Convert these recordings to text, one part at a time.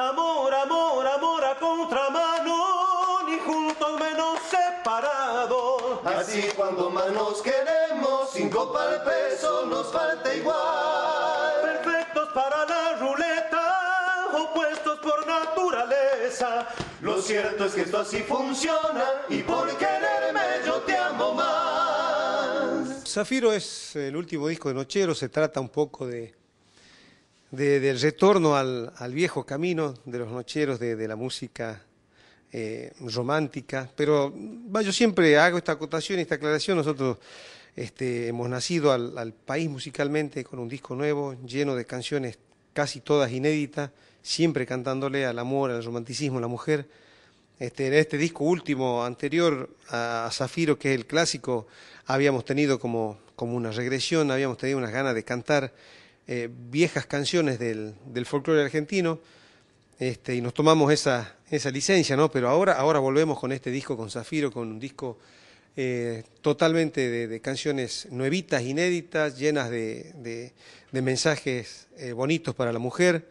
Amor, amor, amor a contramano, ni juntos menos separado. Así cuando más nos queremos, cinco copa peso nos falta igual. Perfectos para la ruleta, opuestos por naturaleza. Lo cierto es que esto así funciona y por quererme yo te amo más. Zafiro es el último disco de Nochero, se trata un poco de de, del retorno al, viejo camino de los nocheros, de, la música eh, romántica. Pero yo siempre hago esta acotación y esta aclaración. Nosotros este, hemos nacido al, país musicalmente con un disco nuevo, lleno de canciones casi todas inéditas, siempre cantándole al amor, al romanticismo, a la mujer. Este, en este disco último, anterior a, Zafiro, que es el clásico, habíamos tenido como, como una regresión, habíamos tenido unas ganas de cantar eh, viejas canciones del, del folclore argentino este, y nos tomamos esa, esa licencia, ¿no? Pero ahora, ahora volvemos con este disco con Zafiro, con un disco eh, totalmente de, canciones nuevitas, inéditas, llenas de, mensajes eh, bonitos para la mujer,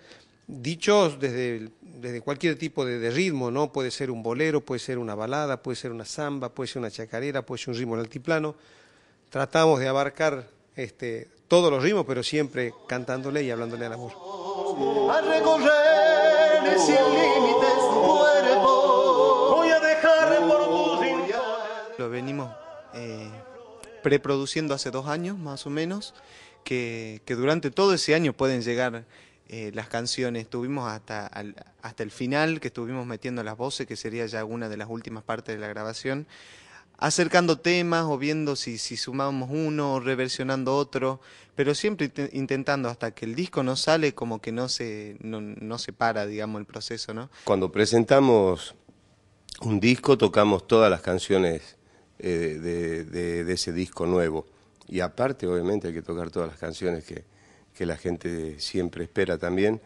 dichos desde, desde cualquier tipo de, ritmo, ¿no? Puede ser un bolero, puede ser una balada, puede ser una samba, puede ser una chacarera, puede ser un ritmo altiplano. Tratamos de abarcar este, todos los ritmos, pero siempre cantándole y hablándole al amor. A recorrer sin voy a dejar por Lo venimos eh, preproduciendo hace dos años más o menos, que, que durante todo ese año pueden llegar eh, las canciones. Estuvimos hasta, hasta el final que estuvimos metiendo las voces, que sería ya una de las últimas partes de la grabación acercando temas o viendo si, si sumamos uno o reversionando otro, pero siempre intentando hasta que el disco no sale como que no se, no, no se para, digamos, el proceso, ¿no? Cuando presentamos un disco tocamos todas las canciones eh, de, ese disco nuevo y aparte obviamente hay que tocar todas las canciones que, que la gente siempre espera también,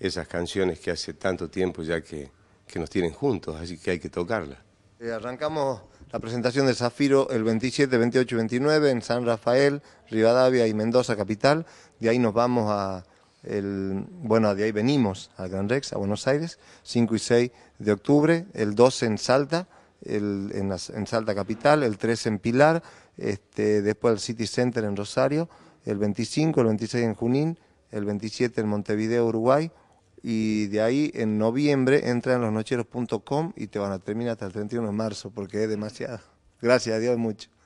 esas canciones que hace tanto tiempo ya que, nos tienen juntos, así que hay que tocarlas. Eh, arrancamos la presentación de Zafiro el 27, 28 y 29 en San Rafael, Rivadavia y Mendoza capital. De ahí nos vamos a el, bueno, de ahí venimos al Gran Rex, a Buenos Aires, 5 y 6 de octubre, el 12 en Salta, en, Salta Capital, el 3 en Pilar, este, después el City Center en Rosario, el 25, el 26 en Junín, el 27 en Montevideo, Uruguay, y de ahí en noviembre entra en losnocheros.com y te van a terminar hasta el 31 de marzo porque es demasiado. Gracias a Dios mucho.